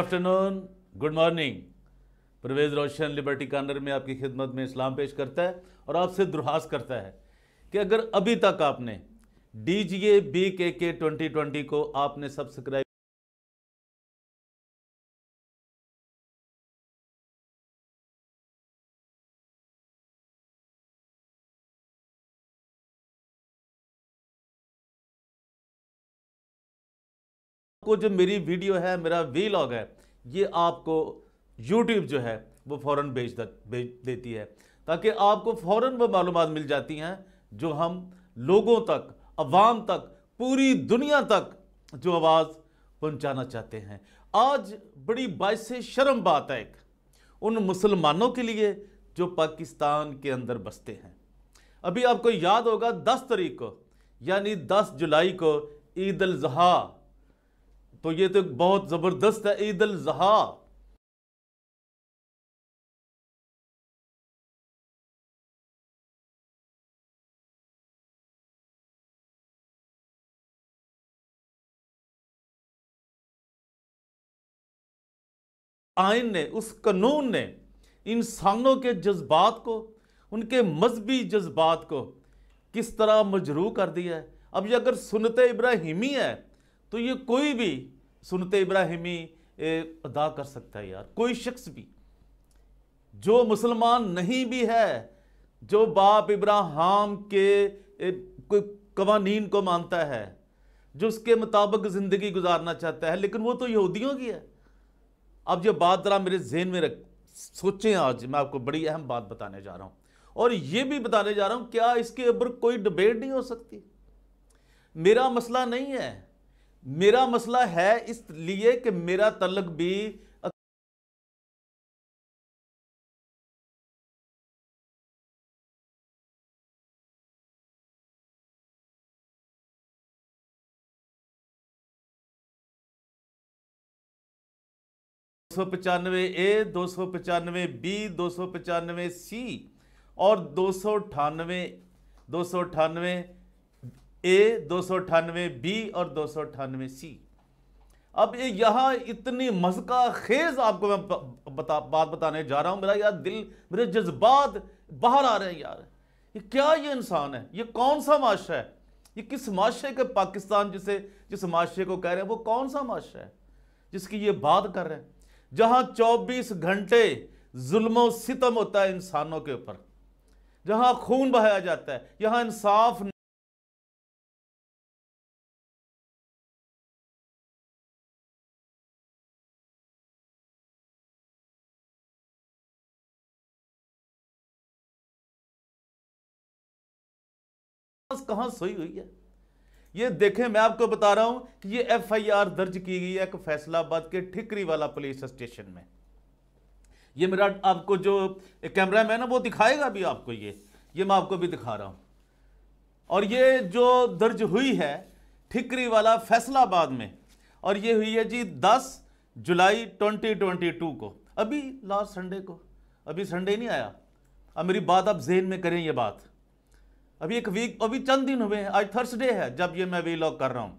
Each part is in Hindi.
afternoon good morning Parvez Roshan liberty corner में आपकी खिदमत में इस्लाम पेश करता है और आपसे दुरहास करता है कि अगर अभी तक आपने डी जी ए बी के के ट्वेंटी ट्वेंटी को आपने सब्सक्राइब आपको जो मेरी वीडियो है मेरा लॉग है ये आपको यूट्यूब जो है वो फ़ौर भेज भेज देती है ताकि आपको फ़ौर वो मालूम मिल जाती हैं जो हम लोगों तक अवाम तक पूरी दुनिया तक जो आवाज़ पहुंचाना चाहते हैं आज बड़ी बाइस शर्म बात है एक उन मुसलमानों के लिए जो पाकिस्तान के अंदर बसते हैं अभी आपको याद होगा दस तारीख को यानी दस जुलाई को ईद अजहा तो ये तो बहुत ज़बरदस्त है ईद अल जहा आइन ने उस कानून ने इंसानों के जज्बात को उनके मजहबी जज्बात को किस तरह मजरू कर दिया है अब ये अगर सुनते इब्राहिमी है तो ये कोई भी सुनते इब्राहिमी अदा कर सकता है यार कोई शख्स भी जो मुसलमान नहीं भी है जो बाप इब्राहम के कवानीन को मानता है जो उसके मुताबिक ज़िंदगी गुजारना चाहता है लेकिन वो तो यहूदियों की है अब ये बात ज़रा मेरे जहन में रख सोचें आज मैं आपको बड़ी अहम बात बताने जा रहा हूँ और ये भी बताने जा रहा हूँ क्या इसके ऊपर कोई डिबेट नहीं हो सकती मेरा मसला नहीं है मेरा मसला है इसलिए कि मेरा तलक भी दो सौ पचानवे ए दो सौ पचानवे बी दो सौ पचानवे सी और दो सौ अठानवे दो सौ अठानवे ए दो सौ अठानवे बी और दो सौ अठानवे सी अब ये यहाँ इतनी मजका खेज आपको मैं बता बात बताने जा रहा हूँ मेरा यार दिल मेरे जज्बात बाहर आ रहे हैं यार ये क्या ये इंसान है ये कौन सा माशरा है ये किस माशरे के पाकिस्तान जिसे जिस माशरे को कह रहे हैं वो कौन सा माशरा है जिसकी ये बात कर रहे हैं जहाँ चौबीस घंटे जुल्म सितम होता है इंसानों के ऊपर जहाँ खून बहाया जाता है यहाँ इंसाफ कहाँ सोई हुई है ये देखें मैं आपको बता रहा हूं कि ये एफआईआर दर्ज की गई है फैसलाबाद के ठिकरी वाला पुलिस स्टेशन में ये मेरा आपको जो कैमरा मैन है वो दिखाएगा भी आपको ये ये मैं आपको भी दिखा रहा हूं और ये जो दर्ज हुई है ठिकरी वाला फैसलाबाद में और ये हुई है जी 10 जुलाई 2022 को अभी लास्ट संडे को अभी संडे नहीं आया अब मेरी बात आप जेन में करें यह बात अभी एक वीक अभी चंद दिन हुए हैं आज थर्सडे है जब ये मैं वीलॉग कर रहा हूं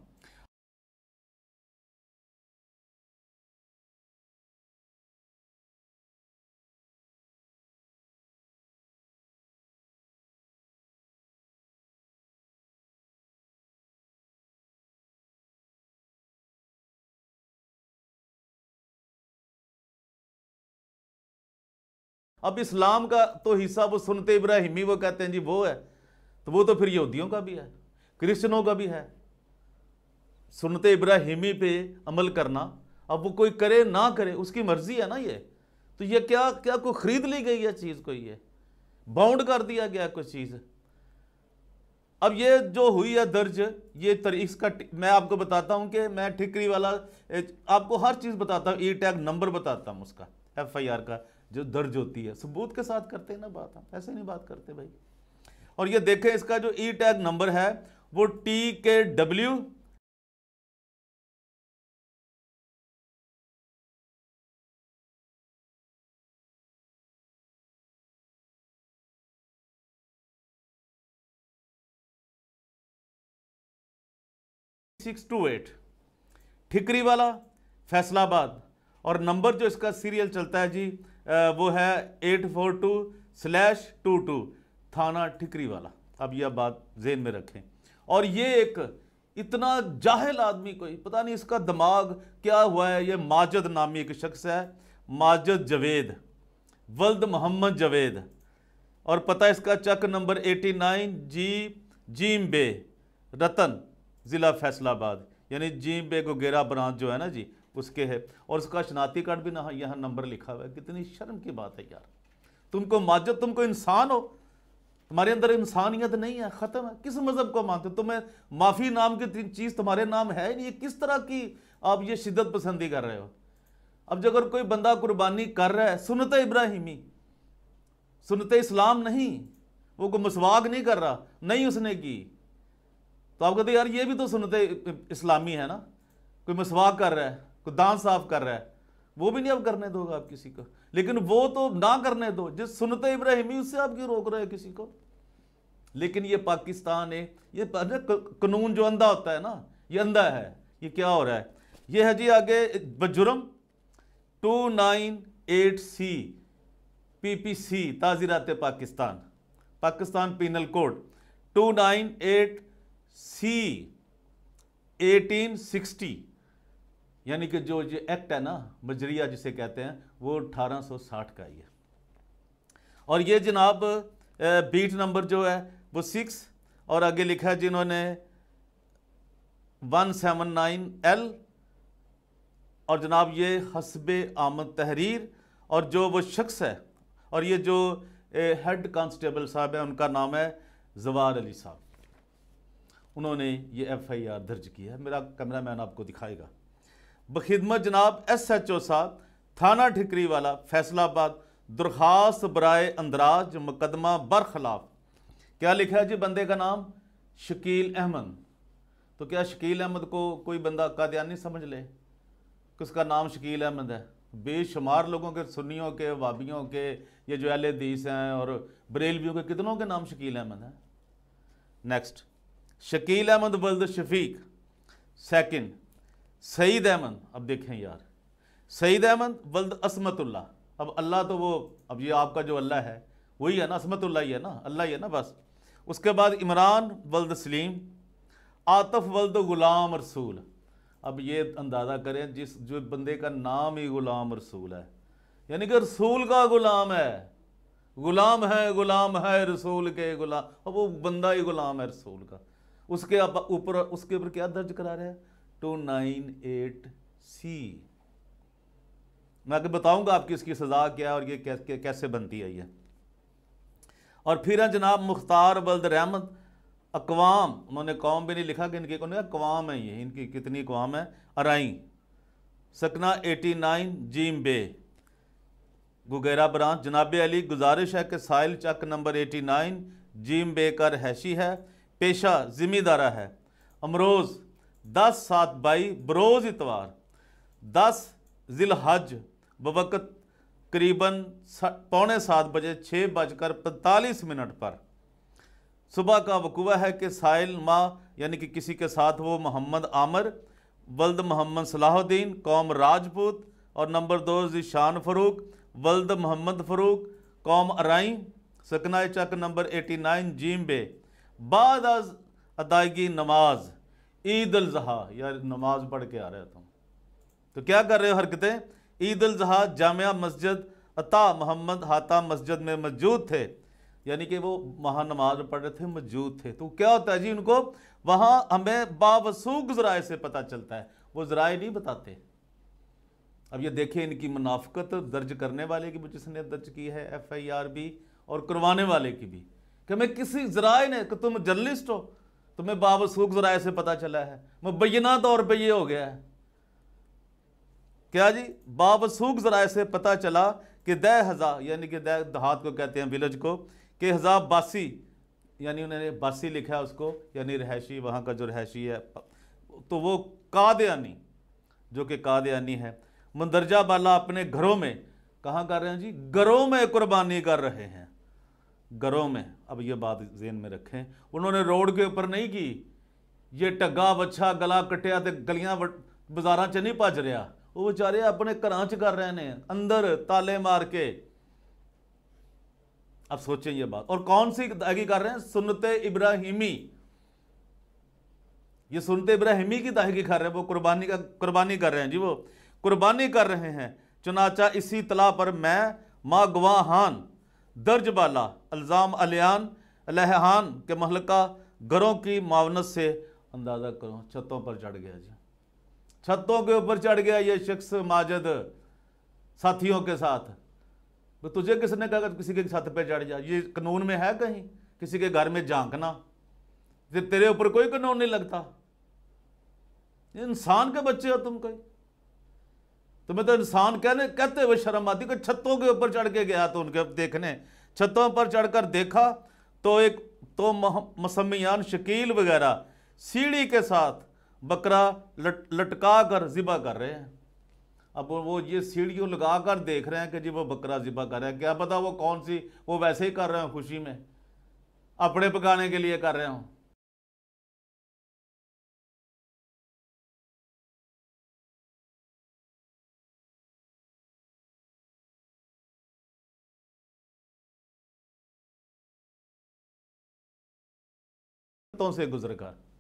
अब इस्लाम का तो हिस्सा वो सुनते इब्राहिमी वो कहते हैं जी वो है तो वो तो फिर यहूदियों का भी है क्रिश्चनों का भी है सुनते इब्राहिमी पे अमल करना अब वो कोई करे ना करे उसकी मर्जी है ना ये तो ये क्या क्या कोई खरीद ली गई है चीज़ को ये बाउंड कर दिया गया कोई चीज़ अब ये जो हुई है दर्ज ये इसका मैं आपको बताता हूँ कि मैं ठिकरी वाला आपको हर चीज़ बताता हूँ ई टैग नंबर बताता हूँ उसका एफ आई आर का जो दर्ज होती है सबूत के साथ करते हैं ना बात हम ऐसे नहीं बात करते भाई और ये देखें इसका जो ई टैग नंबर है वो T K W six two eight Thikriwala Faisalabad और नंबर जो इसका सीरियल चलता है जी वो है eight four two slash two two थाना ठिकरी वाला अब यह बात जेन में रखें और ये एक इतना जाहिल आदमी कोई पता नहीं इसका दिमाग क्या हुआ है ये माजद नामी एक शख्स है माजद जवेद वल्द मोहम्मद जवेद और पता इसका चक नंबर 89 जी जीम बे रतन ज़िला फैसलाबाद यानी जीम बे गोगेरा ब्रांच जो है ना जी उसके है और उसका शनाती कार्ड भी ना यहाँ नंबर लिखा हुआ है कितनी शर्म की बात है यार तुमको माजद तुमको इंसान हो तुम्हारे अंदर इंसानियत नहीं है ख़त्म है किस मज़हब को मानते हो तुम्हें माफ़ी नाम की चीज़ तुम्हारे नाम है ये किस तरह की आप ये शिद्दत पसंदी कर रहे हो अब जब अगर कोई बंदा कुर्बानी कर रहा है सुनते इब्राहिमी सुनते इस्लाम नहीं वो कोई मसवाक नहीं कर रहा नहीं उसने की तो आप कहते यार ये भी तो सुनते इस्लामी है ना कोई मसवाक कर रहा है कोई दांत साफ कर रहा है वो भी नहीं अब करने दोगे आप किसी को लेकिन वो तो ना करने दो जिस सुनते इब्राहिमी उससे आप क्यों रोक रहे हैं किसी को लेकिन ये पाकिस्तान है ये कानून जो अंधा होता है ना ये अंधा है ये क्या हो रहा है ये है जी आगे बजुर्म two nine eight C P P C ताज़ीरात Pakistan Pakistan penal code two nine eight C eighteen sixty यानी कि जो ये एक्ट है ना मजरिया जिसे कहते हैं वो सौ साठ का ही है और ये जनाब बीट नंबर जो है वो सिक्स और आगे लिखा है जिन्होंने वन सेवन नाइन एल और जनाब ये हसब आमद तहरीर और जो वो शख्स है और ये जो हेड कांस्टेबल साहब है उनका नाम है जवार अली साहब उन्होंने ये एफ आई आर दर्ज की है मेरा कैमरा मैन आपको दिखाएगा बखिदमत जनाब एस एच ओ साहब थाना ठिकरी वाला फैसलाबाद दरख्वास्त बराए अंदराज मुकदमा बरखिलाफ क्या लिखा है जी बंदे का नाम शकील अहमद तो क्या शकील अहमद को कोई बंदा नहीं समझ ले कि उसका नाम शकील अहमद है बेशुमार लोगों के सुन्नियों के वाबियों के ये जो अहल दीस हैं और बरेलवियों के कितनों के नाम शकील अहमद हैं नेक्स्ट शकील अहमद वल्द शफीक सेकंड सईद अहमद अब देखें यार सईद अहमद वल्द असमतुल्ला अब अल्लाह तो वो अब ये आपका जो अल्लाह है वही है ना असमतुल्ला ही है ना अल्लाह ही है ना बस उसके बाद इमरान वल्द सलीम आतफ वल्द ग़ुलाम रसूल अब ये अंदाज़ा करें जिस जो बंदे का नाम ही ग़ुलाम रसूल है यानी कि रसूल का ग़ुलाम है ग़ुलाम है ग़ुलाम है रसूल के ग़ुलाम अब वो बंदा ही ग़ुलाम है रसूल का उसके ऊपर उसके ऊपर क्या दर्ज करा रहे हैं टू नाइन एट सी मैं आगे बताऊंगा आपकी इसकी सज़ा क्या और ये कैसे बनती है ये और फिर हैं जनाब मुख्तार बल्द रहमत अकवाम उन्होंने कौम भी नहीं लिखा कि इनकी कौन अकवाम है ये इनकी कितनी अकवाम है अराई सकना 89 जीम बे गुगेरा ब्रांच जनाब अली गुजारिश है कि साइल चक नंबर 89 जीम बे का रहशी है पेशा जिम्मेदारा है अमरोज़ दस सात बाई बरोज़ इतवार दस जिलहज बवकत करीबन पौने सात बजे छः बजकर पैंतालीस मिनट पर सुबह का वकुआ है कि साइल माँ यानी कि किसी के साथ वो मोहम्मद आमर वल्द मोहम्मद सलाहुद्दीन कौम राजपूत और नंबर दो ईशान फरूक वल्द मोहम्मद फरूक कौम अराई सकनाए चक नंबर 89 जीम बे बाद अदायगी नमाज ईद अजहा यार नमाज पढ़ के आ रहे तुम तो क्या कर रहे हो हरकतें ईद अजहा जामिया मस्जिद अता मोहम्मद हाता मस्जिद में मौजूद थे यानी कि वो महानमाज पढ़ रहे थे मौजूद थे तो क्या होता है जी उनको वहाँ हमें बावसूक ज़राए से पता चलता है वो ज़राए नहीं बताते अब ये देखें इनकी मुनाफ्त दर्ज करने वाले की भी जिसने दर्ज की है एफ आई आर भी और करवाने वाले की भी कि मैं किसी ज़राए ने कि तुम जर्नलिस्ट हो तुम्हें बावसूक ज़राए से पता चला है मुबैना तौर पर यह हो गया है क्या जी बावसूख ज़राए से पता चला कि दह हज़ा यानी कि दह दहात को कहते हैं विलेज को कि हज़ा बासी यानी उन्होंने बासी लिखा है उसको यानी रहायशी वहाँ का जो रहायशी है तो वो कादयानी जो कि कादयानी है मंदरजा बाला अपने घरों में कहाँ कर रहे हैं जी घरों में कुर्बानी कर रहे हैं घरों में अब ये बात जेन में रखें उन्होंने रोड के ऊपर नहीं की ये टग्गा बच्छा गला कटिया तो गलियाँ बाज़ारा च नहीं भज रहा वो बेचारे अपने घर 'ਚ ਕਰ ਰਹੇ ਨੇ ਅੰਦਰ ਤਾਲੇ ਮਾਰ आप सोचें ये बात और कौन सी दागी कर रहे हैं सुनते इब्राहिमी ये सुनते इब्राहिमी की दागी कर रहे हैं वो कुर्बानी का कुर्बानी कर रहे हैं जी वो कुर्बानी कर रहे हैं चुनाचा इसी तला पर मैं माँ गवाहान बाला अल्ज़ाम अलियान अलहान के महलका घरों की मावनत से अंदाज़ा करो छतों पर चढ़ गया जी छतों के ऊपर चढ़ गया ये शख्स माजद साथियों के साथ तो तुझे किसने कहा किसी के छत पे चढ़ जा ये कानून में है कहीं किसी के घर में झांकना जब तेरे ऊपर कोई कानून नहीं लगता इंसान के बच्चे हो तुम कोई तुम्हें तो इंसान कहने कहते हुए शर्म आती कि छतों के ऊपर चढ़ के गया तो उनके देखने छतों पर चढ़कर देखा तो एक तो मसमियान शकील वगैरह सीढ़ी के साथ बकरा लट लटका कर ज़िबा कर रहे हैं अब वो ये सीढ़ियों लगा कर देख रहे हैं कि जी वो बकरा ज़िबा कर रहे हैं क्या पता वो कौन सी वो वैसे ही कर रहे हो खुशी में अपने पकाने के लिए कर रहे हों से गुजर कर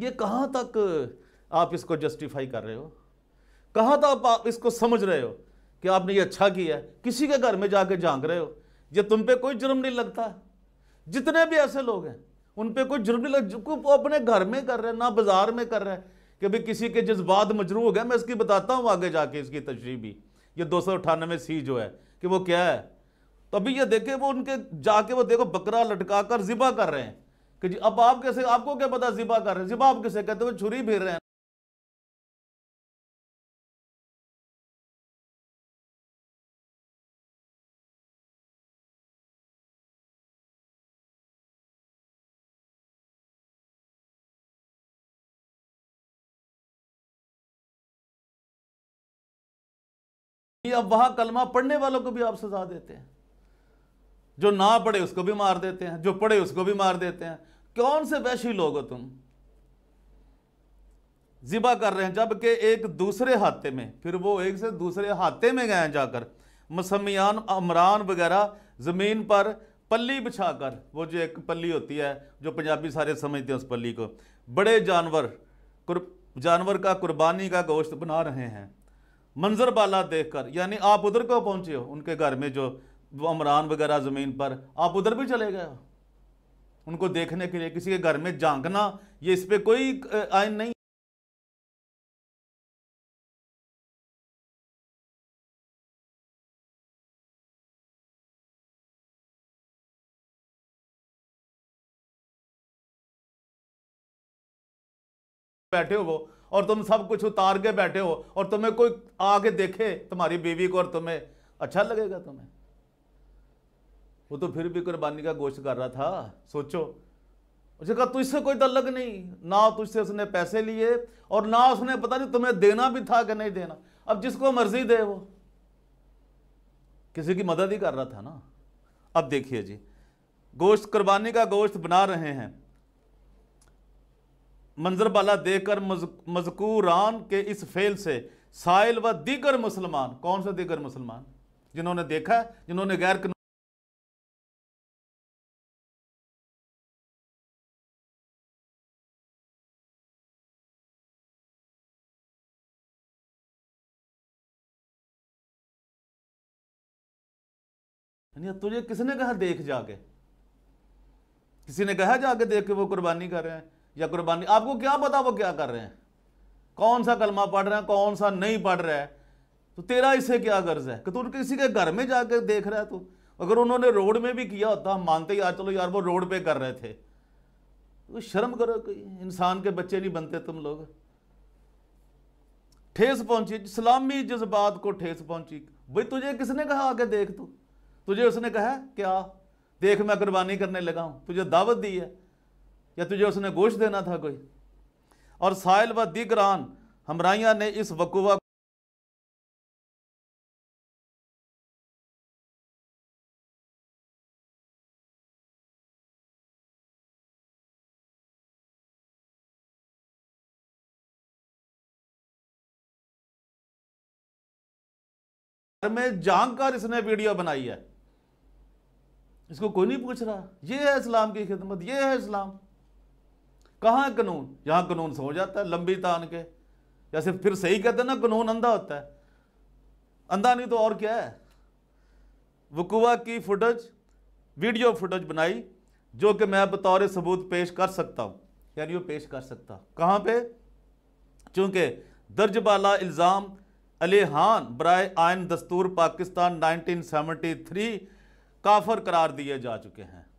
ये कहाँ तक आप इसको जस्टिफाई कर रहे हो कहाँ तक आप इसको समझ रहे हो कि आपने ये अच्छा किया है किसी के घर में जाके झांक रहे हो ये तुम पे कोई जुर्म नहीं लगता जितने भी ऐसे लोग हैं उन पे कोई जुर्म नहीं लग वो अपने घर में कर रहे हैं ना बाजार में कर रहे हैं कि भाई किसी के जज्बात मजरू हो गया मैं इसकी बताता हूँ आगे जाके इसकी तशरी भी ये दो सौ अठानवे सी जो है कि वो क्या है तो अभी ये देखे वो उनके जाके वो देखो बकरा लटका कर ज़िबा कर रहे हैं कि जी अब आप कैसे आपको क्या पता जिबा कर रहे हैं जिबा आप किसे कहते हो छुरी फिर रहे हैं अब वहां कलमा पढ़ने वालों को भी आप सजा देते हैं जो ना पढ़े उसको भी मार देते हैं जो पढ़े उसको भी मार देते हैं कौन से वैशी लोग हो तुम जिबा कर रहे हैं जबकि एक दूसरे हाथे में फिर वो एक से दूसरे हाथे में गए जाकर मसमियान अमरान वगैरह ज़मीन पर पल्ली बिछाकर वो जो एक पल्ली होती है जो पंजाबी सारे समझते हैं उस पल्ली को बड़े जानवर कुर जानवर का कुर्बानी का गोश्त बना रहे हैं मंजर बाला देखकर यानी आप उधर को पहुँचे हो उनके घर में जो अमरान वगैरह ज़मीन पर आप उधर भी चले गए हो उनको देखने के लिए किसी के घर में झांकना ये इस पर कोई आयन नहीं बैठे हो वो और तुम सब कुछ उतार के बैठे हो और तुम्हें कोई आके देखे तुम्हारी बीवी को और तुम्हें अच्छा लगेगा तुम्हें वो तो फिर भी कुर्बानी का गोश्त कर रहा था सोचो उसने कहा तुझसे कोई तलक नहीं ना तुझसे उसने पैसे लिए और ना उसने पता नहीं तुम्हें देना भी था कि नहीं देना अब जिसको मर्जी दे वो किसी की मदद ही कर रहा था ना अब देखिए जी गोश्त कुर्बानी का गोश्त बना रहे हैं मंजर बाला देकर मजकूरान के इस फेल से साइल व दीगर मुसलमान कौन से दीगर मुसलमान जिन्होंने देखा जिन्होंने गैर नहीं तो तुझे किसने कहा देख जाके किसी ने कहा जाके देख के वो कुर्बानी कर रहे हैं या कुर्बानी आपको क्या पता वो क्या कर रहे हैं कौन सा कलमा पढ़ रहे हैं कौन सा नहीं पढ़ रहा है तो तेरा इससे क्या गर्ज है कि तू किसी के घर में जाकर देख रहा है तू अगर उन्होंने रोड में भी किया होता हम मानते यार चलो यार वो रोड पे कर रहे थे तो शर्म करो इंसान के बच्चे नहीं बनते तुम लोग ठेस पहुंची इस्लामी जज्बात को ठेस पहुंची भाई तुझे किसने कहा आके देख तू तुझे उसने कहा क्या देख मैं कुर्बानी करने लगा हूँ तुझे दावत दी है या तुझे उसने गोश्त देना था कोई और साइल व दिगरान हमराइया ने इस वकूवा में जानकर कर इसने वीडियो बनाई है इसको कोई नहीं पूछ रहा ये है इस्लाम की खिदमत ये है इस्लाम कहाँ है कानून यहाँ कानून सो जाता है लंबी तान के या सिर्फ फिर सही कहते हैं ना कानून अंधा होता है अंधा नहीं तो और क्या है वकुआ की फुटेज वीडियो फुटेज बनाई जो कि मैं बतौर सबूत पेश कर सकता हूँ यानी वो पेश कर सकता कहाँ पे चूँकि दर्ज बाला इल्ज़ाम अली हान बर आयन दस्तूर पाकिस्तान नाइनटीन थ्री काफर करार दिए जा चुके हैं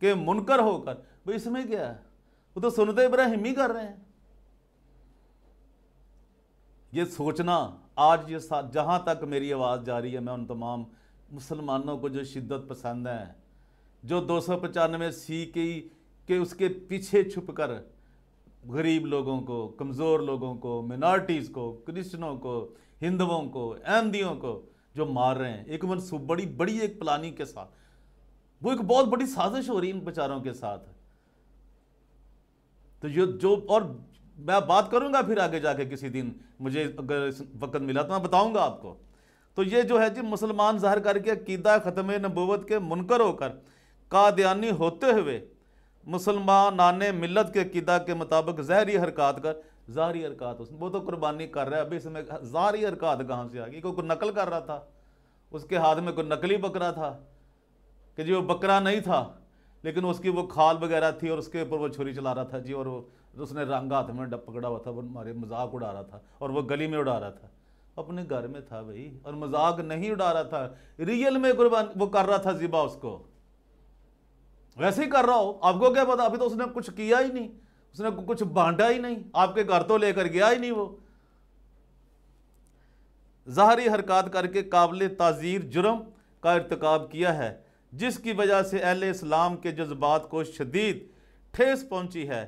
के मुनकर होकर भाई इसमें क्या है वो तो सुनते इब्राहिम ही कर रहे हैं ये सोचना आज ये जहाँ तक मेरी आवाज़ जा रही है मैं उन तमाम मुसलमानों को जो शिद्दत पसंद है जो दो सौ पचानवे सी की के उसके पीछे छुप कर गरीब लोगों को कमज़ोर लोगों को मिनॉरिटीज़ को क्रिश्चनों को हिंदुओं को अहमदियों को जो मार रहे हैं एक मनसूब बड़ी बड़ी एक प्लानिंग के साथ वो एक बहुत बड़ी साजिश हो रही है इन बेचारों के साथ तो ये जो और मैं बात करूंगा फिर आगे जाके किसी दिन मुझे अगर वक्त मिला तो मैं बताऊंगा आपको तो ये जो है जी मुसलमान जहर करके अकीदा ख़त्म नबूवत के मुनकर होकर कादयानी होते हुए मुसलमानान मिलत के अकीदा के मुताबिक जहरी हरकत कर ज़ाहरी हरकत उसने वो तो कुर्बानी कर रहा है अभी इसमें जहरी हरकत कहाँ से आ गई कोई नकल कर रहा था उसके हाथ में कोई नकली बकरा था कि जी वो बकरा नहीं था लेकिन उसकी वो खाल वगैरह थी और उसके ऊपर वो छुरी चला रहा था जी और वो तो उसने रंगा हाथ में पकड़ा हुआ था वो हमारे मजाक उड़ा रहा था और वो गली में उड़ा रहा था अपने घर में था भाई और मजाक नहीं उड़ा रहा था रियल में कुर्बान वो कर रहा था जिबा उसको वैसे ही कर रहा हो आपको क्या पता अभी तो उसने कुछ किया ही नहीं उसने कुछ बांटा ही नहीं आपके घर तो लेकर गया ही नहीं वो जहरी हरकत करके काबिल ताज़ीर जुर्म का इरतकब किया है जिसकी वजह से अहल इस्लाम के जज्बात को शदीद ठेस पहुंची है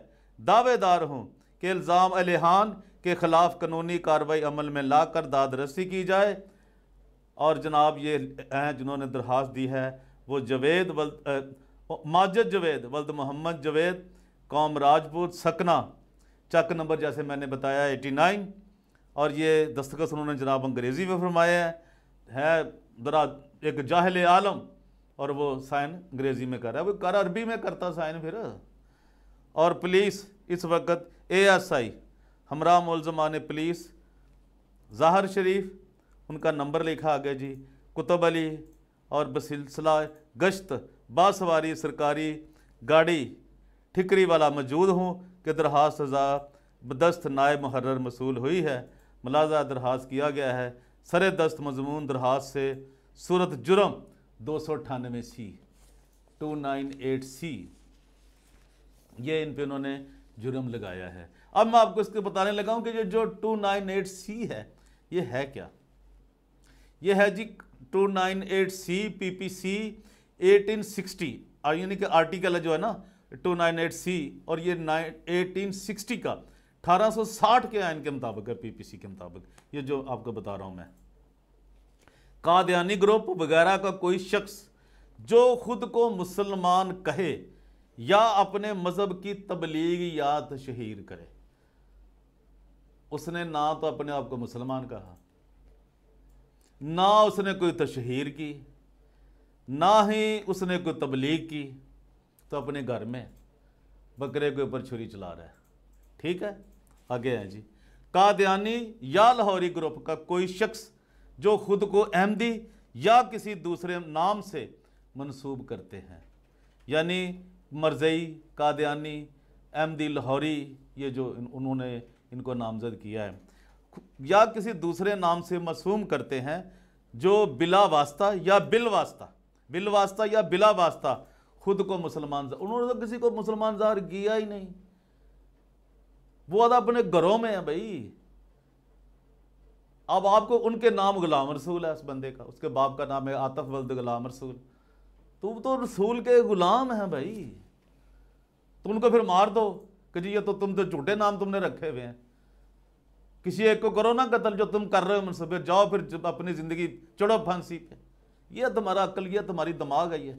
दावेदार हूँ कि इल्ज़ाम अलिहान के ख़िलाफ़ कानूनी कार्रवाई अमल में ला कर दादरसी की जाए और जनाब ये हैं जिन्होंने दरख्वास्त दी है वो जवेद वल्द माजद जवेद वल्द मोहम्मद जवेद कौम राजपूत सकना चक नंबर जैसे मैंने बताया एटी नाइन और ये दस्तखत उन्होंने जनाब अंग्रेज़ी में फरमाया है, है दरा एक जाहल आलम और वो साइन अंग्रेज़ी में कर रहा है वो कर अरबी में करता साइन फिर और पुलिस इस वक्त एएसआई हमरा मुलजमान पुलिस ज़ाहर शरीफ उनका नंबर लिखा आगे जी कुतुब अली और बसिलसिला गश्त बासवारी सरकारी गाड़ी ठिकरी वाला मौजूद हूँ कि दरख्वास्त सज़ा बदस्त नायब मुहर्र मसूल हुई है मुलाजा दरख्वास्त किया गया है सर दस्त मजमून दरख्वास्त से सूरत जुर्म दो सौ अठानवे C two nine eight C ये इन पर उन्होंने जुर्म लगाया है अब मैं आपको इसके बताने लगा हूँ कि ये जो टू नाइन एट सी है ये है क्या ये है जी two nine eight C P P C eighteen sixty यानी कि आर्टिकल है जो है ना टू नाइन एट सी और ये नाइन एटीन सिक्सटी का 1860 के आयन के मुताबिक है पीपीसी के मुताबिक ये जो आपको बता रहा हूँ मैं कादयानी ग्रुप वगैरह का कोई शख्स जो खुद को मुसलमान कहे या अपने मज़हब की तबलीग या तशहर करे उसने ना तो अपने आप को मुसलमान कहा ना उसने कोई तशहर की ना ही उसने कोई तबलीग की तो अपने घर में बकरे के ऊपर छुरी चला रहा है ठीक है आगे हैं जी कादयानी या लाहौरी ग्रुप का कोई शख्स जो खुद को अहमदी या किसी दूसरे नाम से मंसूब करते हैं यानी मरजई कादयानी अहमदी लाहौरी ये जो उन्होंने इनको नामजद किया है या किसी दूसरे नाम से मसूम करते हैं जो बिला वास्ता या बिल वास्ता बिल वास्ता या बिला वास्ता खुद को मुसलमान उन्होंने तो किसी को मुसलमान जहर किया ही नहीं वो अदा अपने घरों में है भाई अब आपको उनके नाम गुलाम रसूल है उस बंदे का उसके बाप का नाम है आतफ वल्द गुलाम रसूल तुम तो रसूल के गुलाम हैं भाई तुम उनको फिर मार दो कि जी ये तो तुम तो झूठे नाम तुमने रखे हुए हैं किसी एक को करो ना कत्ल जो तुम कर रहे हो मुझसे जाओ फिर जब अपनी ज़िंदगी चढ़ो फांसी पे ये तुम्हारा अक्ल यह तुम्हारी दिमाग है ये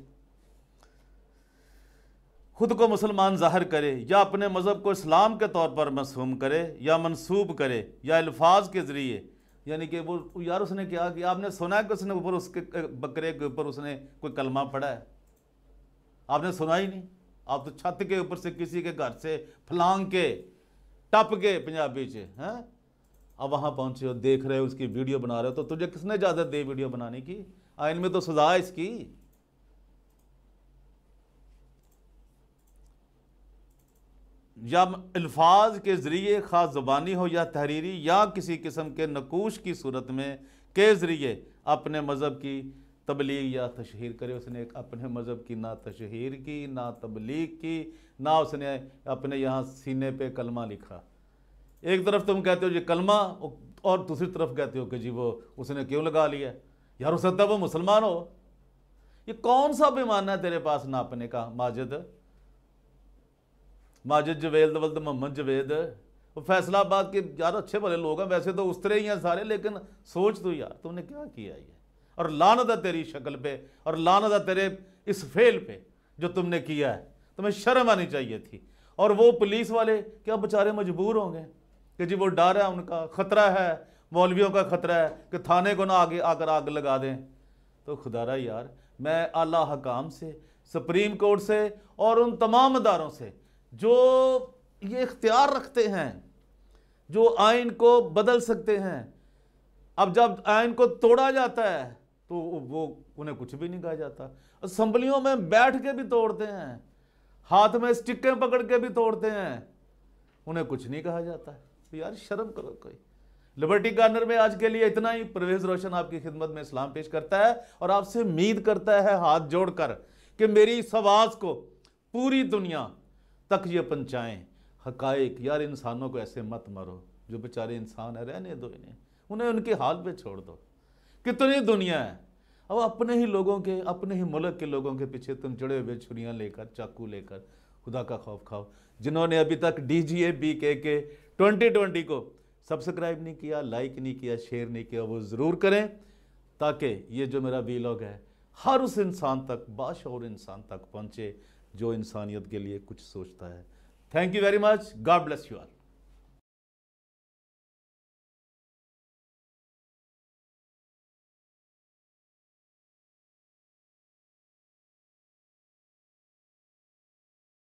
खुद को मुसलमान जाहिर करे या अपने मज़हब को इस्लाम के तौर पर मसूम करे या मनसूब करे या अल्फाज के ज़रिए यानी कि वो यार उसने क्या कि आपने सुना है कि उसने ऊपर उसके बकरे के ऊपर उसने कोई कलमा पड़ा है आपने सुना ही नहीं आप तो छत के ऊपर से किसी के घर से फलांग के टप के पंजाबी से हैं अब वहाँ पहुँचे हो देख रहे हो उसकी वीडियो बना रहे हो तो तुझे किसने इजाज़त दी वीडियो बनाने की आइन में तो सजा इसकी या अल्फाज के ज़रिए ख़ास ज़बानी हो या तहरीरी या किसी किस्म के नकूश की सूरत में के ज़रिए अपने मज़हब की तबलीग या तशहर करे उसने अपने मज़हब की ना तशहर की ना तबलीग की ना उसने अपने यहाँ सीने पर कलमा लिखा एक तरफ तुम कहते हो जी कलमा और दूसरी तरफ कहते हो कि जी वो उसने क्यों लगा लिया यार उस तो वो मुसलमान हो ये कौन सा बेमाना है तेरे पास नापने का माजिद माजिद जवेद अवल तो मोहम्मद जवेद वो फैसलाबाद के यार अच्छे भले लोग हैं वैसे तो उस तरह ही हैं सारे लेकिन सोच तो यार तुमने क्या किया ये और लानत है तेरी शक्ल पे और लानत है तेरे इस फेल पे जो तुमने किया है तुम्हें शर्म आनी चाहिए थी और वो पुलिस वाले क्या बेचारे मजबूर होंगे कि जी वो डर है उनका ख़तरा है मौलवियों का ख़तरा है कि थाने को ना आगे आकर आग लगा दें तो खुदारा यार मैं आला हकाम से सुप्रीम कोर्ट से और उन तमाम अदारों से जो ये इख्तियार रखते हैं जो आइन को बदल सकते हैं अब जब आइन को तोड़ा जाता है तो वो उन्हें कुछ भी नहीं कहा जाता असम्बलियों में बैठ के भी तोड़ते हैं हाथ में स्टिक्के पकड़ के भी तोड़ते हैं उन्हें कुछ नहीं कहा जाता है तो यार शर्म करो कोई लिबर्टी गार्नर में आज के लिए इतना ही परवेज रोशन आपकी खिदमत में इस्लाम पेश करता है और आपसे उम्मीद करता है हाथ जोड़कर कि मेरी इस आवाज़ को पूरी दुनिया तक ये पंचाएँ हकाइक यार इंसानों को ऐसे मत मरो जो बेचारे इंसान है रहने दो इन्हें उन्हें उनके हाल पे छोड़ दो कितनी दुनिया है अब अपने ही लोगों के अपने ही मुल्क के लोगों के पीछे तुम जुड़े हुए छुरियाँ लेकर चाकू लेकर खुदा का खौफ खाओ जिन्होंने अभी तक डी जी ए बी के के ट्वेंटी ट्वेंटी को सब्सक्राइब नहीं किया लाइक नहीं किया शेयर नहीं किया वो ज़रूर करें ताकि ये जो मेरा वीलॉग है हर उस इंसान तक बाश और इंसान तक पहुँचे जो इंसानियत के लिए कुछ सोचता है thank you very much God bless you are